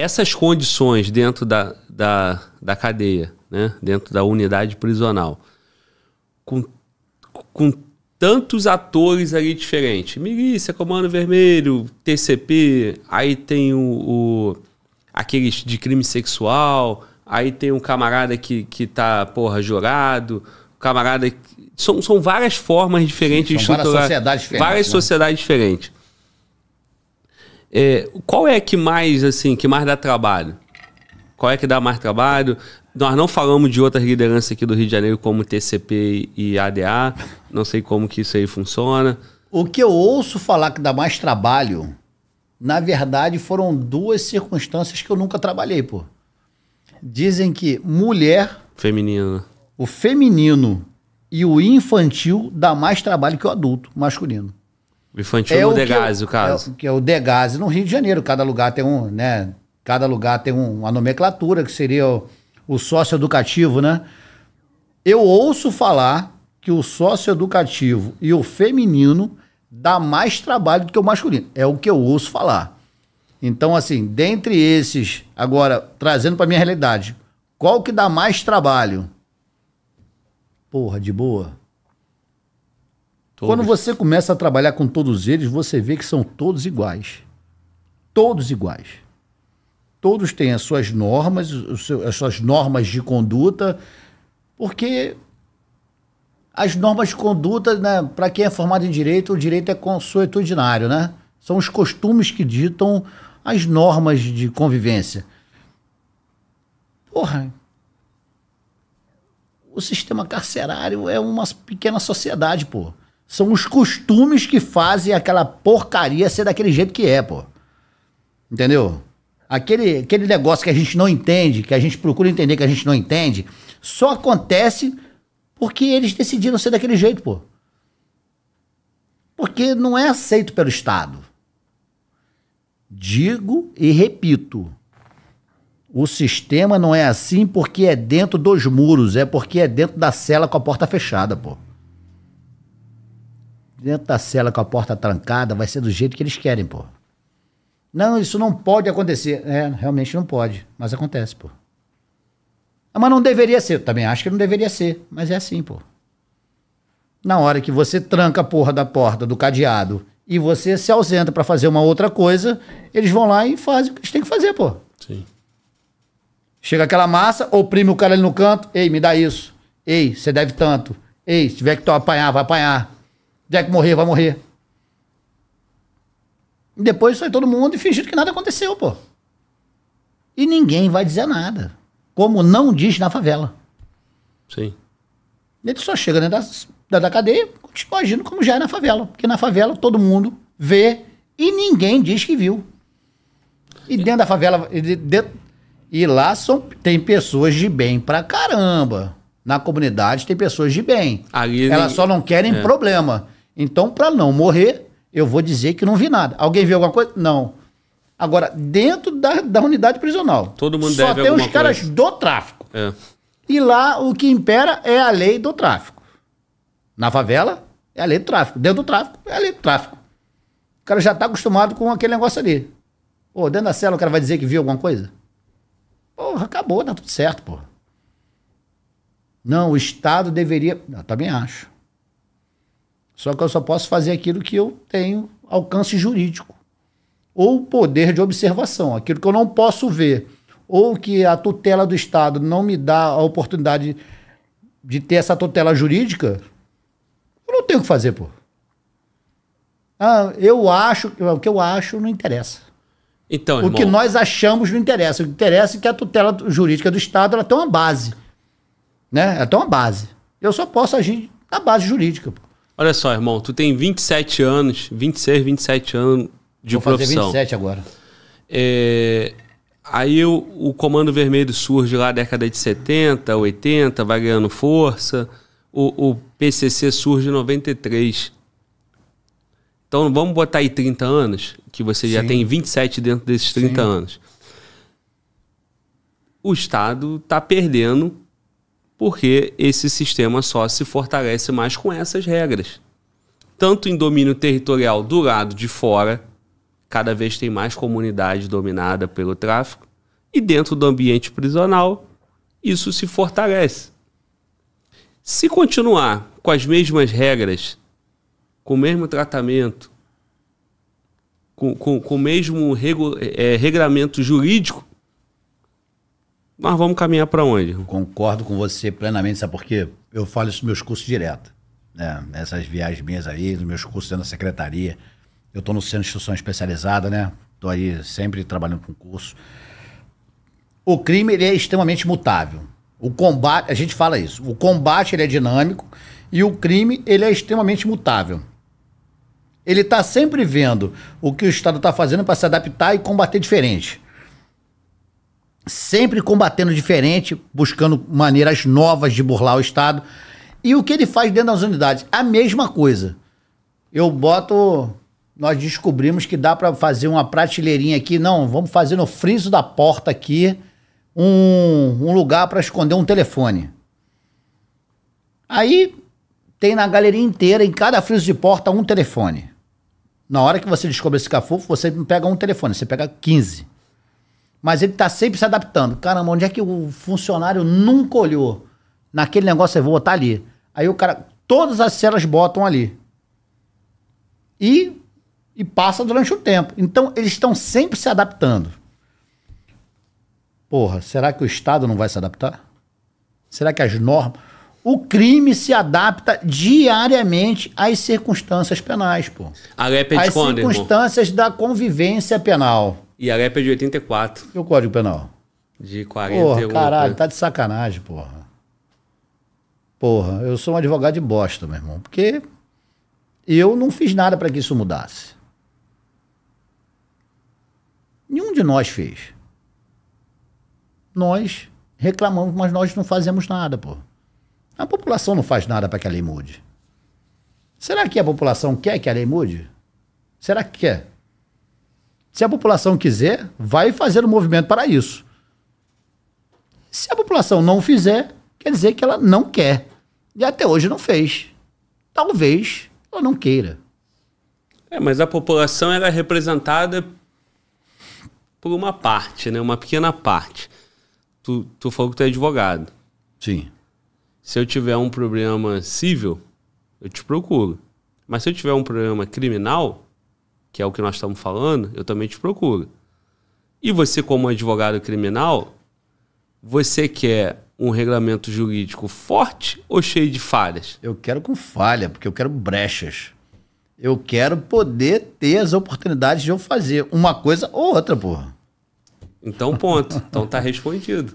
essas condições dentro da, da, da cadeia, né? dentro da unidade prisional, com, com tantos atores ali diferentes. Milícia, Comando Vermelho, TCP, aí tem o, o, aqueles de crime sexual, aí tem um camarada que, que tá, porra, jurado, camarada. São, são várias formas diferentes Sim, são de estruturar. Várias sociedades diferentes. Várias né? sociedades diferentes. É, qual é que mais, assim, que mais dá trabalho? Qual é que dá mais trabalho? Nós não falamos de outras lideranças aqui do Rio de Janeiro, como TCP e ADA. Não sei como que isso aí funciona. O que eu ouço falar que dá mais trabalho, na verdade, foram duas circunstâncias que eu nunca trabalhei, pô. Dizem que mulher. Feminino. O feminino e o infantil dá mais trabalho que o adulto masculino. Infantil é ou Degás, o caso? É, que é o Degás no Rio de Janeiro. Cada lugar tem um, né? Cada lugar tem um, uma nomenclatura que seria o, o sócio educativo, né? Eu ouço falar que o sócio educativo e o feminino dá mais trabalho do que o masculino. É o que eu ouço falar. Então, assim, dentre esses, agora, trazendo para minha realidade, qual que dá mais trabalho? Porra, de boa. Todos. Quando você começa a trabalhar com todos eles, você vê que são todos iguais. Todos iguais. Todos têm as suas normas, as suas normas de conduta, porque as normas de conduta, né, para quem é formado em direito, o direito é consuetudinário, né? São os costumes que ditam as normas de convivência. Porra, o sistema carcerário é uma pequena sociedade, pô. São os costumes que fazem aquela porcaria ser daquele jeito que é, pô. Entendeu? Aquele, aquele negócio que a gente não entende, que a gente procura entender que a gente não entende, só acontece porque eles decidiram ser daquele jeito, pô. Porque não é aceito pelo Estado. Digo e repito. O sistema não é assim porque é dentro dos muros, é porque é dentro da cela com a porta fechada, pô dentro da cela com a porta trancada, vai ser do jeito que eles querem, pô. Não, isso não pode acontecer. É, realmente não pode, mas acontece, pô. Ah, mas não deveria ser. Eu também acho que não deveria ser, mas é assim, pô. Na hora que você tranca a porra da porta, do cadeado, e você se ausenta para fazer uma outra coisa, eles vão lá e fazem o que eles têm que fazer, pô. Sim. Chega aquela massa, oprime o cara ali no canto. Ei, me dá isso. Ei, você deve tanto. Ei, se tiver que tu apanhar, vai apanhar que morrer, vai morrer. E depois sai todo mundo e fingindo que nada aconteceu, pô. E ninguém vai dizer nada. Como não diz na favela. Sim. Ele só chega dentro da, da cadeia continua agindo como já é na favela. Porque na favela todo mundo vê e ninguém diz que viu. E dentro da favela. E, e lá são, tem pessoas de bem pra caramba. Na comunidade tem pessoas de bem. Ali Elas nem... só não querem é. problema. Então, para não morrer, eu vou dizer que não vi nada. Alguém viu alguma coisa? Não. Agora, dentro da, da unidade prisional. Todo mundo só deve tem os caras coisa. do tráfico. É. E lá o que impera é a lei do tráfico. Na favela, é a lei do tráfico. Dentro do tráfico, é a lei do tráfico. O cara já está acostumado com aquele negócio ali. Pô, dentro da cela o cara vai dizer que viu alguma coisa? Porra, acabou, tá tudo certo, porra. Não, o Estado deveria. Eu também acho. Só que eu só posso fazer aquilo que eu tenho alcance jurídico. Ou poder de observação, aquilo que eu não posso ver. Ou que a tutela do Estado não me dá a oportunidade de ter essa tutela jurídica, eu não tenho o que fazer, pô. Ah, eu acho, o que eu acho não interessa. Então, irmão... O que nós achamos não interessa. O que interessa é que a tutela jurídica do Estado ela tem uma base. Né? Ela tem uma base. Eu só posso agir na base jurídica. Pô. Olha só, irmão, tu tem 27 anos, 26, 27 anos de Vou profissão. Vou fazer 27 agora. É, aí o, o, Comando Vermelho surge lá na década de 70, 80, vai ganhando força. O, o PCC surge em 93. Então vamos botar aí 30 anos, que você Sim. já tem 27 dentro desses 30 Sim. anos. O Estado está perdendo porque esse sistema só se fortalece mais com essas regras. Tanto em domínio territorial do lado de fora, cada vez tem mais comunidade dominada pelo tráfico, e dentro do ambiente prisional, isso se fortalece. Se continuar com as mesmas regras, com o mesmo tratamento, com, o mesmo regu, é, regramento jurídico, nós vamos caminhar para onde? Concordo com você plenamente, sabe por quê? Eu falo isso nos meus cursos direto. Né? Essas viagens minhas aí, nos meus cursos dentro da secretaria. Eu estou no centro de instrução especializada, né? Estou aí sempre trabalhando com curso. O crime ele é extremamente mutável. O combate, a gente fala isso, o combate ele é dinâmico e o crime ele é extremamente mutável. Ele está sempre vendo o que o Estado está fazendo para se adaptar e combater diferente sempre combatendo diferente, buscando maneiras novas de burlar o Estado. E o que ele faz dentro das unidades? A mesma coisa. Eu boto. Nós descobrimos que dá para fazer uma prateleirinha aqui. Não, vamos fazer no friso da porta aqui um, um lugar para esconder um telefone. Aí tem na galeria inteira, em cada friso de porta, um telefone. Na hora que você descobre esse cafofo, você não pega um telefone, você pega 15 mas ele está sempre se adaptando. Caramba, onde é que o funcionário nunca olhou? Naquele negócio eu vou botar ali. Aí o cara, todas as celas botam ali. E, e passa durante o tempo. Então eles estão sempre se adaptando. Porra, será que o Estado não vai se adaptar? Será que as normas. O crime se adapta diariamente às circunstâncias penais, pô. A lei é As circunstâncias irmão. da convivência penal. E a LEP é de 84. E o Código Penal? De 41. Porra, caralho, tá de sacanagem, porra. Porra, eu sou um advogado de bosta, meu irmão. Porque eu não fiz nada para que isso mudasse. Nenhum de nós fez. Nós reclamamos, mas nós não fazemos nada, pô. A população não faz nada para que a lei mude. Será que a população quer que a lei mude? Será que quer? Se a população quiser, vai fazer o um movimento para isso. Se a população não fizer, quer dizer que ela não quer. E até hoje não fez. Talvez ela não queira. É, mas a população era é representada por uma parte, né? Uma pequena parte. Tu, tu falou que tu é advogado. Sim. Se eu tiver um problema civil, eu te procuro. Mas se eu tiver um problema criminal, que é o que nós estamos falando, eu também te procuro. E você, como advogado criminal, você quer um regulamento jurídico forte ou cheio de falhas? Eu quero com falha, porque eu quero brechas. Eu quero poder ter as oportunidades de eu fazer uma coisa ou outra, porra. Então, ponto. Então tá respondido.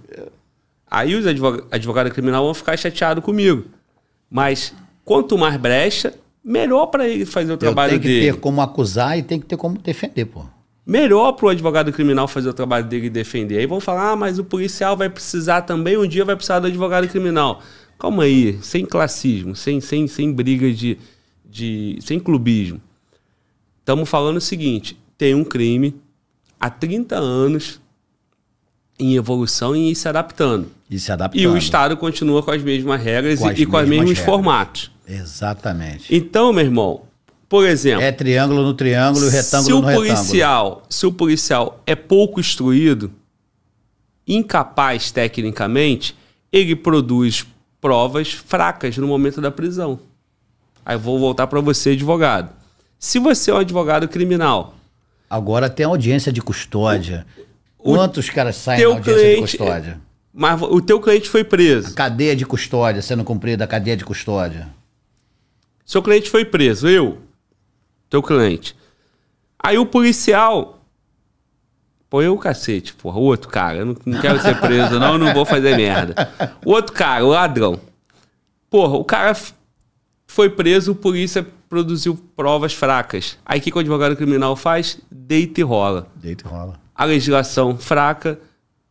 Aí os advog advogados criminal, vão ficar chateados comigo. Mas quanto mais brecha, melhor para ele fazer o trabalho dele. Tem que ter como acusar e tem que ter como defender, pô. Melhor para o advogado criminal fazer o trabalho dele e defender. Aí vão falar, ah, mas o policial vai precisar também, um dia vai precisar do advogado criminal. Calma aí, sem classismo, sem, sem, sem briga de, de. sem clubismo. Estamos falando o seguinte: tem um crime há 30 anos em evolução e se adaptando. E se adaptando. E o Estado continua com as mesmas regras com as e, e, com os mesmos regras. formatos. Exatamente. Então, meu irmão, por exemplo. É triângulo no triângulo, retângulo no policial, retângulo. Se o policial é pouco instruído, incapaz tecnicamente, ele produz provas fracas no momento da prisão. Aí vou voltar para você, advogado. Se você é um advogado criminal. Agora tem audiência de custódia. O, Quantos caras saem teu na audiência cliente, de custódia? Mas o teu cliente foi preso. A cadeia de custódia sendo cumprida, a cadeia de custódia. Seu cliente foi preso, eu, teu cliente. Aí o policial. Pô, eu o cacete, porra. O outro cara, não, não quero ser preso, não, não vou fazer merda. O outro cara, o ladrão. Porra, o cara foi preso, polícia produziu provas fracas. Aí o que, que o advogado criminal faz? Deita e rola. Deita e rola a legislação fraca,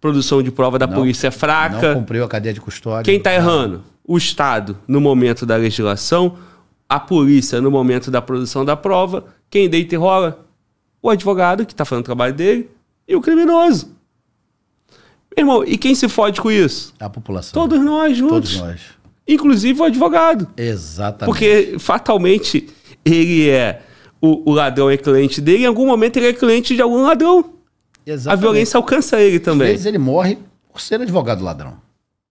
produção de prova da não, polícia é fraca. Não cumpriu a cadeia de custódia. Quem está errando? O Estado, no momento da legislação, a polícia, no momento da produção da prova. Quem deita e rola? O advogado, que está fazendo o trabalho dele, e o criminoso. Meu irmão, e quem se fode com isso? A população. Todos nós juntos. Todos nós. Inclusive o advogado. Exatamente. Porque fatalmente ele é. O, o ladrão é cliente dele, em algum momento ele é cliente de algum ladrão. Exatamente. a violência alcança ele também. Às vezes ele morre por ser advogado ladrão.